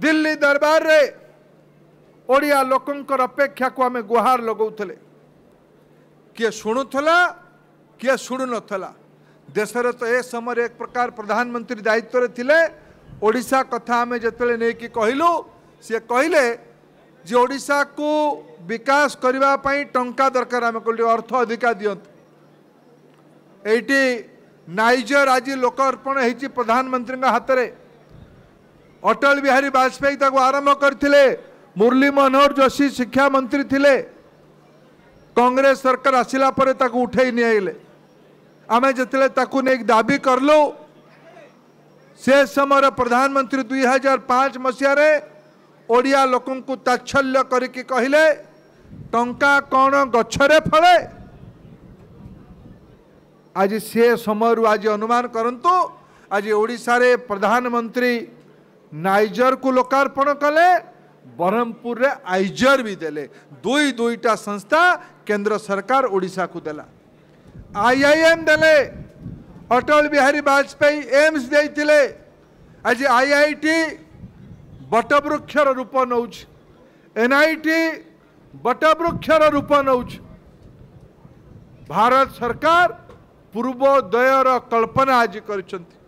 ଦିଲ୍ଲୀ ଦରବାରରେ ଓଡ଼ିଆ ଲୋକଙ୍କର ଅପେକ୍ଷାକୁ ଆମେ ଗୁହାର ଲଗାଉଥିଲେ କିଏ ଶୁଣୁଥିଲା କିଏ ଶୁଣୁନଥିଲା ଦେଶରେ ତ ଏ ସମୟରେ ଏକ ପ୍ରକାର ପ୍ରଧାନମନ୍ତ୍ରୀ ଦାୟିତ୍ୱରେ ଥିଲେ ଓଡ଼ିଶା କଥା ଆମେ ଯେତେବେଳେ ନେଇକି କହିଲୁ ସିଏ କହିଲେ ଯେ ଓଡ଼ିଶାକୁ ବିକାଶ କରିବା ପାଇଁ ଟଙ୍କା ଦରକାର ଆମେ କହିଲୁ ଅର୍ଥ ଅଧିକା ଦିଅନ୍ତୁ ଏଇଠି ନାଇଜର ଆଜି ଲୋକାର୍ପଣ ହେଇଛି ପ୍ରଧାନମନ୍ତ୍ରୀଙ୍କ ହାତରେ ଅଟଳ ବିହାରୀ ବାଜପେୟୀ ତାକୁ ଆରମ୍ଭ କରିଥିଲେ ମୁରଲୀ ମନୋହର ଯୋଶୀ ଶିକ୍ଷାମନ୍ତ୍ରୀ ଥିଲେ କଂଗ୍ରେସ ସରକାର ଆସିଲା ପରେ ତାକୁ ଉଠେଇ ନିଆଇଲେ ଆମେ ଯେତେବେଳେ ତାକୁ ନେଇକି ଦାବି କଲୁ ସେ ସମୟରେ ପ୍ରଧାନମନ୍ତ୍ରୀ ଦୁଇ ହଜାର ପାଞ୍ଚ ମସିହାରେ ଓଡ଼ିଆ ଲୋକଙ୍କୁ ତାଚ୍ଛଲ୍ୟ କରିକି କହିଲେ ଟଙ୍କା କ'ଣ ଗଛରେ ଫଳେ ଆଜି ସେ ସମୟରୁ ଆଜି ଅନୁମାନ କରନ୍ତୁ ଆଜି ଓଡ଼ିଶାରେ ପ୍ରଧାନମନ୍ତ୍ରୀ नाइजर को लोकार्पण कले ब्रह्मपुर रे आइजर भी दे दुई दुईटा संस्था केंद्र सरकार ओडिशा को देला आईआईएम देले अटल बिहारी वाजपेयी एम्स देते आज आईआईटी ବଟବୃକ୍ଷର ରୂପ ନେଉଛି ଏନ୍ଆଇଟି बटवृक्षर रूप नौ भारत सरकार ପୂର୍ବୋଦୟର कल्पना आज କରିଛନ୍ତି